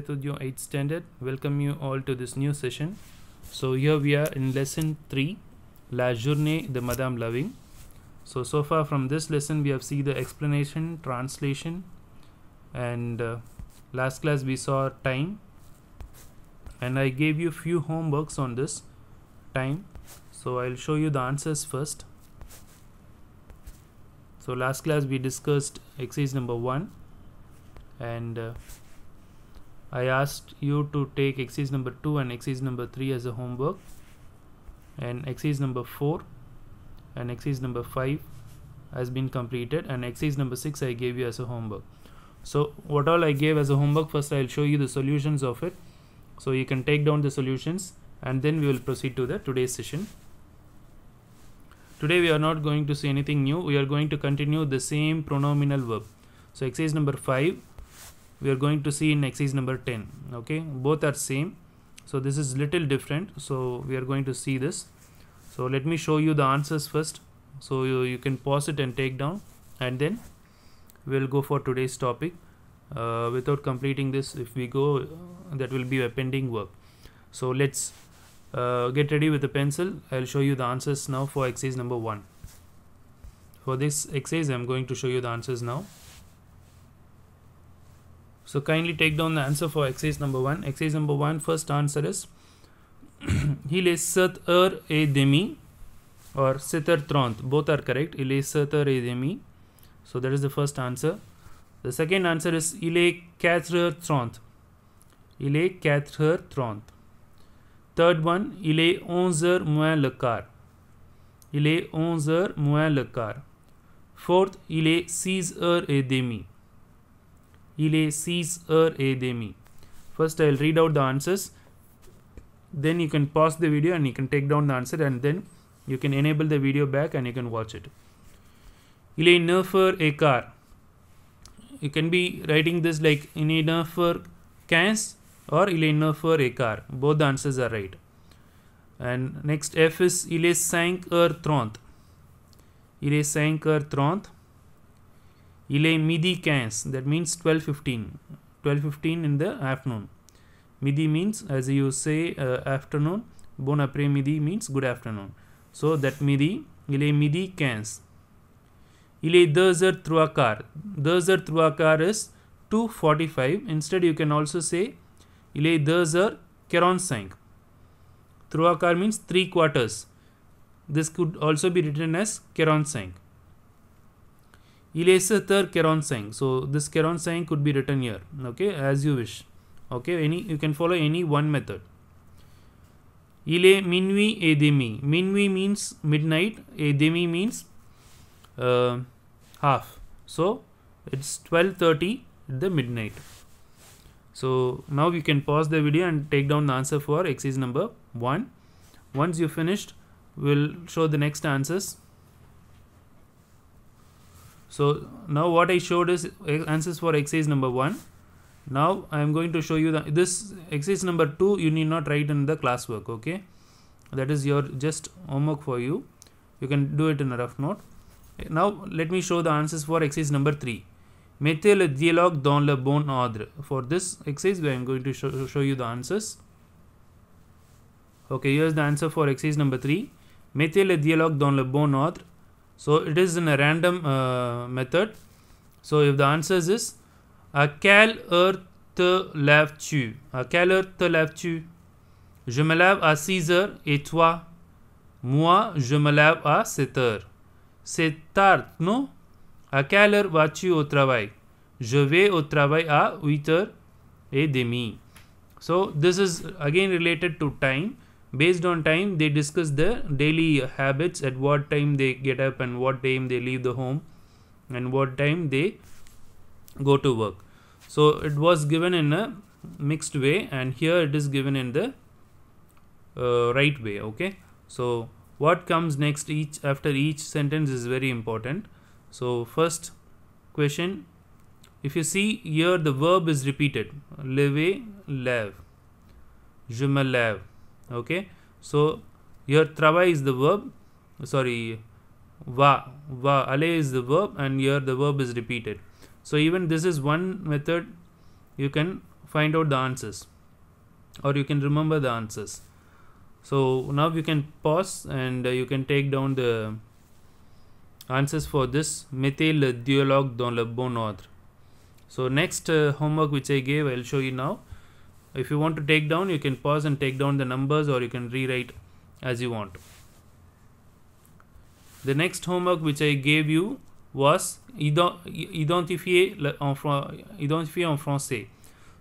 Setudio 8 standard welcome you all to this new session so here we are in lesson 3 La Journée de Madame Loving so so far from this lesson we have seen the explanation translation and uh, last class we saw time and I gave you few homeworks on this time so I'll show you the answers first so last class we discussed exercise number 1 and uh, I asked you to take exercise number 2 and exercise number 3 as a homework and exercise number 4 and exercise number 5 has been completed and exercise number 6 I gave you as a homework. So what all I gave as a homework first I'll show you the solutions of it. So you can take down the solutions and then we will proceed to the today's session. Today we are not going to see anything new. We are going to continue the same pronominal verb. So exercise number 5 we are going to see in exercise number 10 okay both are same so this is little different so we are going to see this so let me show you the answers first so you, you can pause it and take down and then we'll go for today's topic uh, without completing this if we go uh, that will be a pending work so let's uh, get ready with the pencil I'll show you the answers now for exercise number one for this exercise I'm going to show you the answers now so kindly take down the answer for exercise number one. Exercise number one first answer is he is sat a er demi or sithar er trant. Both are correct. Il est satar er a demi. So that is the first answer. The second answer is il est quatre trant. kathar est Third one, il est 11 heures moins le quart. Il est heures moins le quart. Fourth, il est 6 heures et ile sees er a First I'll read out the answers. Then you can pause the video and you can take down the answer and then you can enable the video back and you can watch it. Ile nerfer a car. You can be writing this like ile nerfer cans or ile nerfer a car. Both the answers are right. And next F is ile sank er tront. Ile sank er tront ile midi cans. that means 12:15 12:15 in the afternoon midi means as you say uh, afternoon bon après midi means good afternoon so that midi il midi cans. il est 2h3 2 3 is 2:45 instead you can also say il est 2 h 3 means 3 quarters this could also be written as 45 Ilasathar Keronsang. So this Keronsang could be written here. Okay, as you wish. Okay, any you can follow any one method. Ile minvi edemi. Minvi means midnight. Edemi means uh, half. So it's 12:30 at the midnight. So now we can pause the video and take down the answer for exercise number one. Once you finished, we'll show the next answers. So now what I showed is answers for exercise number one. Now I am going to show you the, this exercise number two you need not write in the classwork. Okay. That is your just homework for you. You can do it in a rough note. Now let me show the answers for exercise number three. Mettez le dialogue dans le bon ordre. For this exercise, I am going to show, show you the answers. Okay, here's the answer for exercise number 3. Mettez le dialogue dans le bon ordre. So it is in a random uh, method. So if the answer is à quelle heure te lèves-tu? À quelle heure te lèves-tu? Je me lave à 6 heures et toi? Moi, je me lave à 7 heures. C'est tard, non? À quelle heure vas-tu au travail? Je vais au travail à 8 heures et demi. So this is again related to time based on time they discuss the daily habits at what time they get up and what time they leave the home and what time they go to work so it was given in a mixed way and here it is given in the uh, right way okay so what comes next each after each sentence is very important so first question if you see here the verb is repeated leve lave je me okay so here trava is the verb sorry va va ale is the verb and here the verb is repeated so even this is one method you can find out the answers or you can remember the answers so now you can pause and you can take down the answers for this methyl dialogue dans le bon so next uh, homework which i gave i'll show you now if you want to take down you can pause and take down the numbers or you can rewrite as you want the next homework which i gave you was identifier identifier en français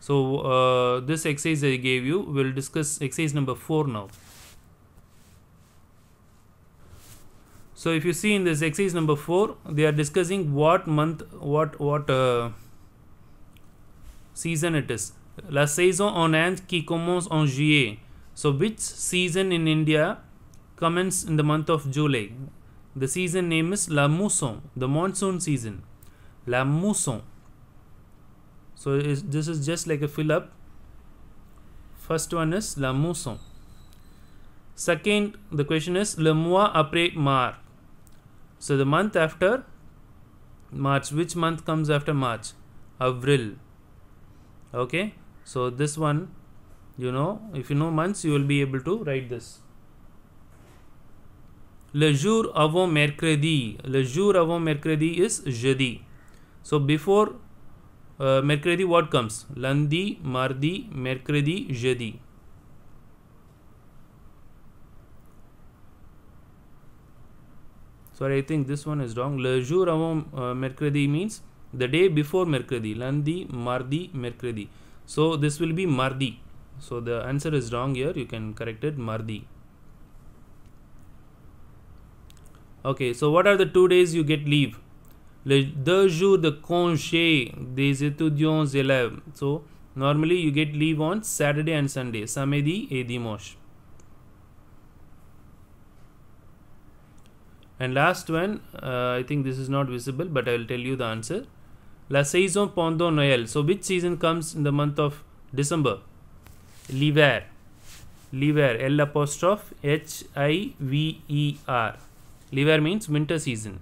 so uh, this exercise i gave you we'll discuss exercise number 4 now so if you see in this exercise number 4 they are discussing what month what what uh, season it is La saison en Inde qui commence en juillet. So which season in India commence in the month of July? The season name is La Mousson, the monsoon season. La Mousson. So is, this is just like a fill up. First one is La Mousson. Second, the question is Le mois après Mar. So the month after March. Which month comes after March? Avril. Okay so this one you know if you know months you will be able to write this le jour avant mercredi le jour avant mercredi is jeudi so before uh, mercredi what comes lundi mardi mercredi jeudi sorry i think this one is wrong le jour avant uh, mercredi means the day before mercredi lundi mardi mercredi so this will be Mardi. So the answer is wrong here. You can correct it Mardi. Okay, so what are the two days you get leave? Les deux jours de congé des étudiants élèves. So normally you get leave on Saturday and Sunday, samedi et dimanche. And last one, uh, I think this is not visible, but I will tell you the answer. La saison pendant Noël. So which season comes in the month of December? L'hiver. L'hiver. L apostrophe H I V E R. L'hiver means winter season.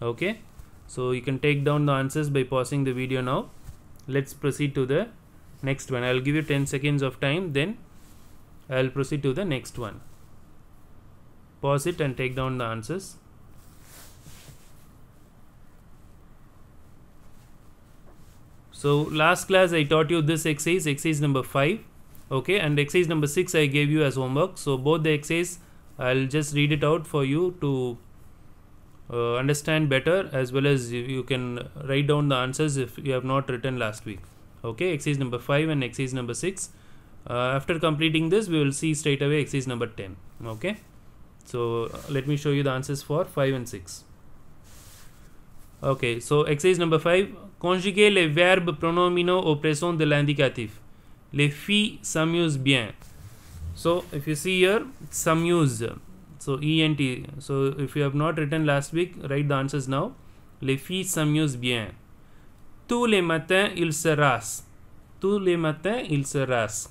Okay. So you can take down the answers by pausing the video now. Let's proceed to the next one. I'll give you 10 seconds of time then I'll proceed to the next one. Pause it and take down the answers. So last class I taught you this exercise, exercise number 5 okay and exercise number 6 I gave you as homework. So both the exercise I'll just read it out for you to uh, understand better as well as you can write down the answers if you have not written last week. Okay exercise number 5 and exercise number 6. Uh, after completing this we will see straight away exercise number 10 okay. So let me show you the answers for 5 and 6. Okay so exercise number 5 Conjuguez les verbes pronominaux au présent de l'indicatif. Les filles s'amusent bien. So if you see here, s'amuse. So ENT. So if you have not written last week, write the answers now. Les filles s'amusent bien. Tous les matins, ils se rasent. Tous les matins, ils se rasent.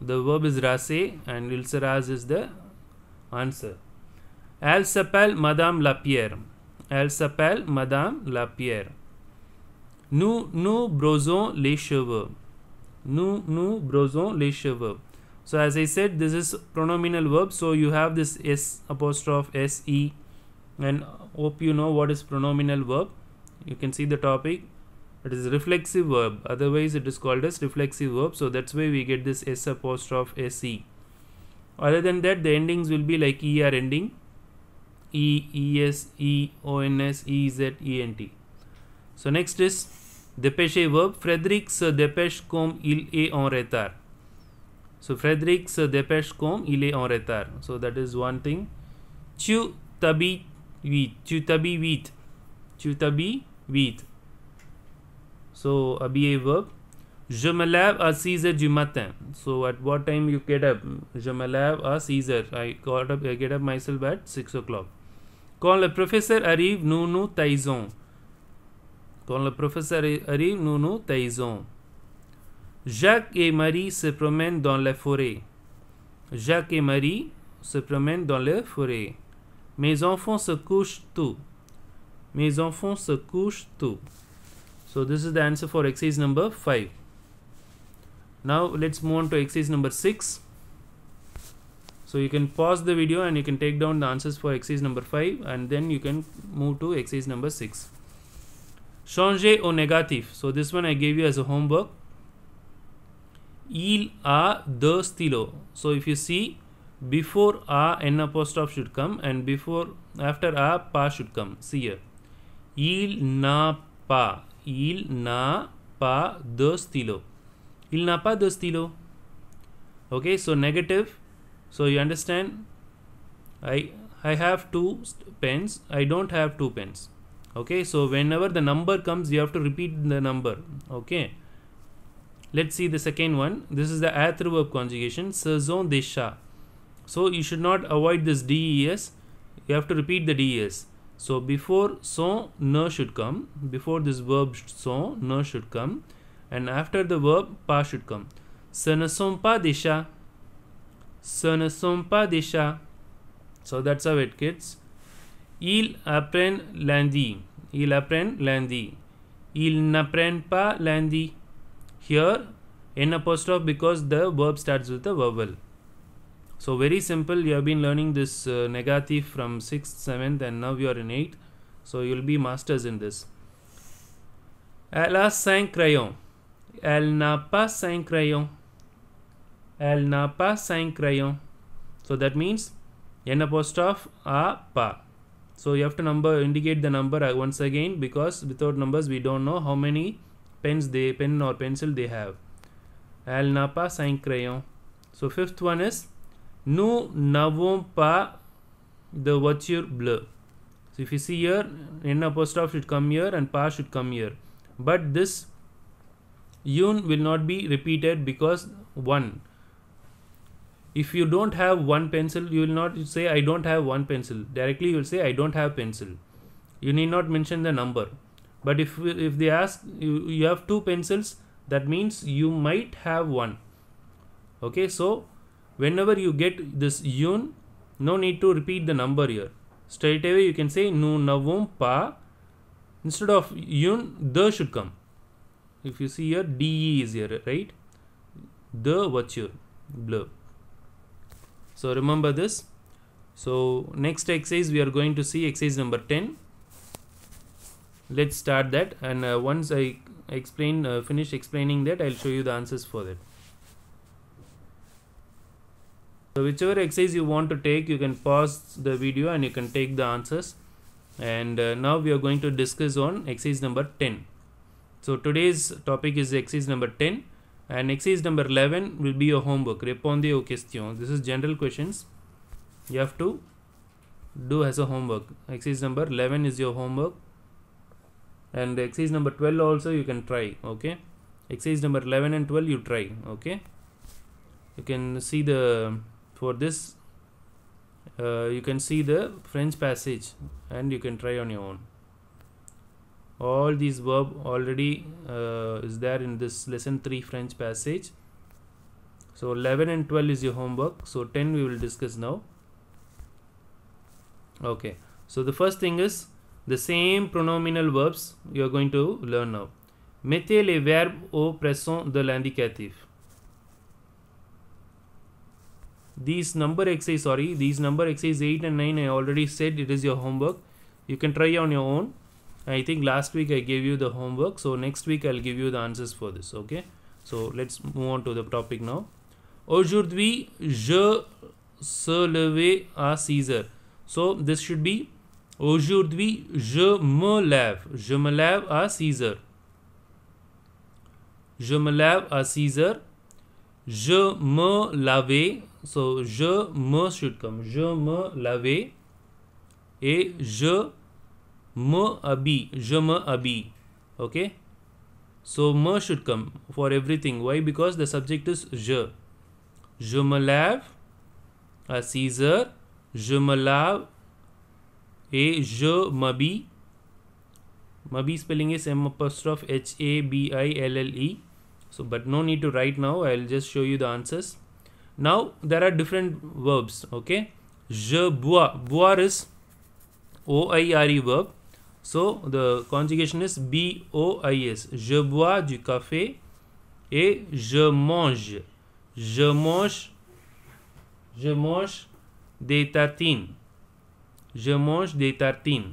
The verb is rasser and ils se rasent is the answer. Elle s'appelle Madame Lapierre. Elle s'appelle Madame Lapierre. Nous, nous brossons les cheveux. Nous, nous brossons les cheveux. So as I said, this is pronominal verb. So you have this s apostrophe s e, and hope you know what is pronominal verb. You can see the topic. It is reflexive verb. Otherwise, it is called as reflexive verb. So that's why we get this s apostrophe s e. Other than that, the endings will be like er ending, e e s e o n s e z e n t. So next is dépêchez verb. Frédéric se dépêche comme il est en retard. So Frédéric se dépêche comme il est en retard. So that is one thing. Tu t'habilles vite. Tu t'habilles vite. Tu t'habilles vite. So habiller verb. Je me lève à 6 heures du matin. So at what time you get up? Je me lève à 6 heures. I got up, I get up myself at 6 o'clock. Quand le professeur arrive, nous nous taisons com le professeur Arrive, nous nous taisons. Jacques et Marie se promènent dans la forêt. Jacques et Marie se promènent dans la forêt. Mes enfants se couchent tôt. Mes enfants se couchent tôt. So this is the answer for exercise number 5. Now let's move on to exercise number 6. So you can pause the video and you can take down the answers for exercise number 5 and then you can move to exercise number 6 changer au négatif. So this one I gave you as a homework. Il a deux stylos. So if you see before a n apostrophe should come and before after a pa should come. See here. Il n'a pas. Il n'a pas de stylo. Il n'a pas de stylo. Okay, so negative. So you understand. I I have two pens. I don't have two pens okay so whenever the number comes you have to repeat the number okay let's see the second one this is the ath verb conjugation sazon desha so you should not avoid this des you have to repeat the des so before so no should come before this verb so no should come and after the verb pa should come ce ne sont pas des so that's how it gets Il apprennent landi il apprend lundi il n'apprend pas lundi here n apostrophe because the verb starts with a vowel so very simple you have been learning this uh, negative from 6th 7th and now you are in 8th so you'll be masters in this elle a cinq crayons elle n'a pas cinq crayons elle n'a pas cinq crayons so that means n apostrophe a pas so you have to number indicate the number uh, once again because without numbers we don't know how many pens they pen or pencil they have napa sign crayon so fifth one is nu n'avons pa the voiture bleue so if you see here n apostrophe should come here and pa should come here but this un will not be repeated because one if you don't have one pencil you will not say i don't have one pencil directly you will say i don't have pencil you need not mention the number but if if they ask you, you have two pencils that means you might have one okay so whenever you get this yun no need to repeat the number here straight away you can say nu navum pa instead of yun the should come if you see here de is here right the your blur so remember this so next exercise we are going to see exercise number 10 let's start that and uh, once i explain uh, finish explaining that i'll show you the answers for that so whichever exercise you want to take you can pause the video and you can take the answers and uh, now we are going to discuss on exercise number 10 so today's topic is exercise number 10 and exercise number 11 will be your homework répondez aux questions this is general questions you have to do as a homework exercise number 11 is your homework and exercise number 12 also you can try okay exercise number 11 and 12 you try okay you can see the for this uh, you can see the french passage and you can try on your own all these verb already uh, is there in this lesson 3 french passage so 11 and 12 is your homework so 10 we will discuss now okay so the first thing is the same pronominal verbs you are going to learn now mettez les verbes au présent de l'indicatif these number exercise sorry these number exercise 8 and 9 i already said it is your homework you can try on your own I think last week I gave you the homework. So next week I'll give you the answers for this. Okay. So let's move on to the topic now. Aujourd'hui, je se lève à 6 heures. So this should be Aujourd'hui, je me lève. Je me lève à 6 heures. Je me lève à 6 heures. Je me laver. So je me should come. Je me lave Et je m abi, je me abi. Okay. So m should come for everything. Why? Because the subject is je. Je me lave, a Caesar, je me lave, a je mabi. Mabi spelling is m apostrophe h a b i l l e. So, but no need to write now. I'll just show you the answers. Now there are different verbs. Okay, je bois. Boire is o i r e verb. So the conjugation is B O I S. Je bois du café et je mange. Je mange je mange des tartines. Je mange des tartines.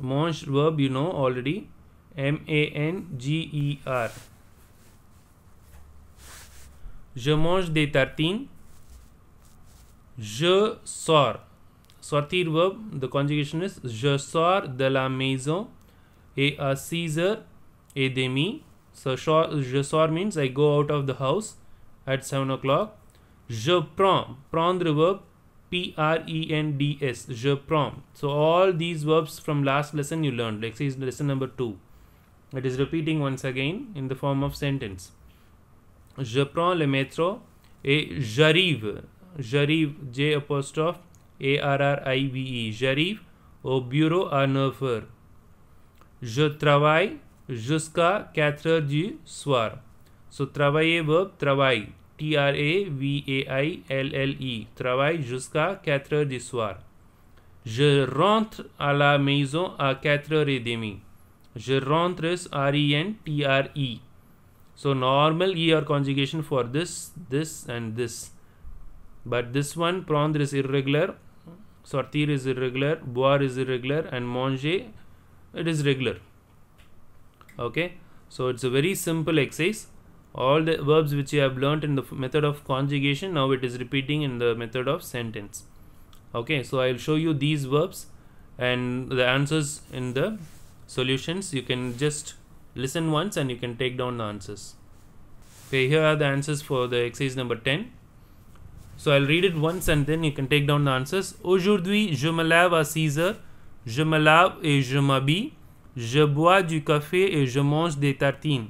Mange verb you know already. M A N G E R. Je mange des tartines. Je sors. Sortir verb, the conjugation is Je sors de la maison et à 6 heures et demi. So, je sors means I go out of the house at 7 o'clock. Je prends, prendre verb P R E N D S, je prends. So, all these verbs from last lesson you learned, like see lesson number 2. It is repeating once again in the form of sentence. Je prends le métro et j'arrive. J'arrive, J apostrophe a-R-R-I-V-E, j'arrive au bureau à 9h. Je travaille jusqu'à heures du soir. So, travailler verb travail. T-R-A-V-A-I-L-L-E. Travaille jusqu'à heures du soir. Je rentre à la maison à et demie. Je rentre R-E-N-T-R-E. So normal ER conjugation for this, this and this. But this one prendre is irregular Sortir is irregular, boire is irregular and manger it is regular. Okay, so it's a very simple exercise. All the verbs which you have learnt in the method of conjugation now it is repeating in the method of sentence. Okay, so I will show you these verbs and the answers in the solutions. You can just listen once and you can take down the answers. Okay, here are the answers for the exercise number 10. So I'll read it once and then you can take down the answers. Aujourd'hui, je me lève à 6 heures. Je me lave et je m'habille. Je bois du café et je mange des tartines.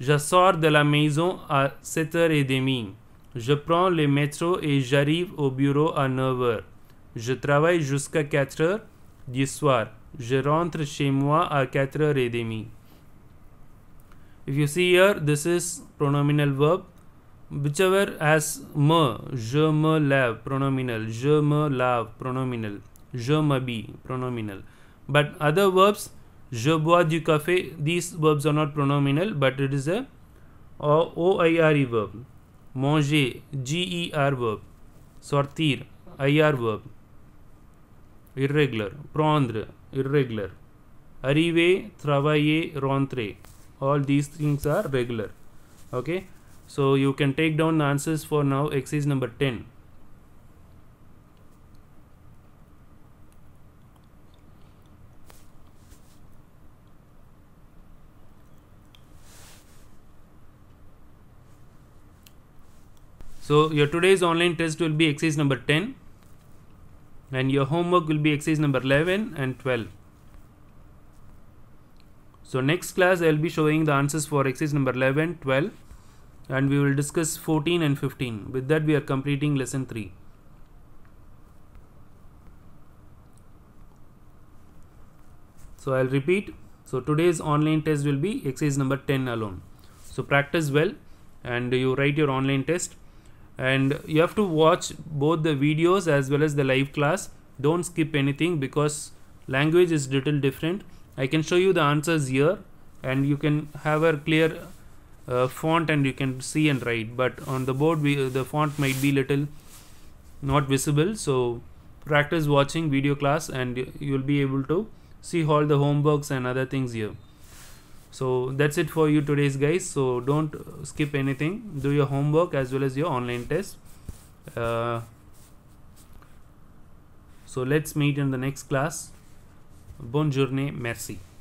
Je sors de la maison à et demie. Je prends le métro et j'arrive au bureau à heures. Je travaille jusqu'à heures. du soir. Je rentre chez moi à et demie. If you see here, this is pronominal verb whichever as m je me lave pronominal, je me lave pronominal, je m'habille pronominal. But other verbs, je bois du café, these verbs are not pronominal, but it is a o i r e verb. Manger, g e r verb. Sortir, i r verb. Irregular, prendre, irregular. Arriver, travailler, rentrer. All these things are regular. Okay. So you can take down the answers for now x is number 10. So your today's online test will be exercise number 10 and your homework will be exercise number 11 and 12. So next class I will be showing the answers for exercise number 11, 12 and we will discuss 14 and 15. With that we are completing lesson 3. So I'll repeat. So today's online test will be exercise number 10 alone. So practice well and you write your online test and you have to watch both the videos as well as the live class. Don't skip anything because language is little different. I can show you the answers here and you can have a clear uh, font and you can see and write but on the board we, the font might be little not visible so practice watching video class and you'll be able to see all the homeworks and other things here so that's it for you today's guys so don't uh, skip anything do your homework as well as your online test uh, so let's meet in the next class bonne merci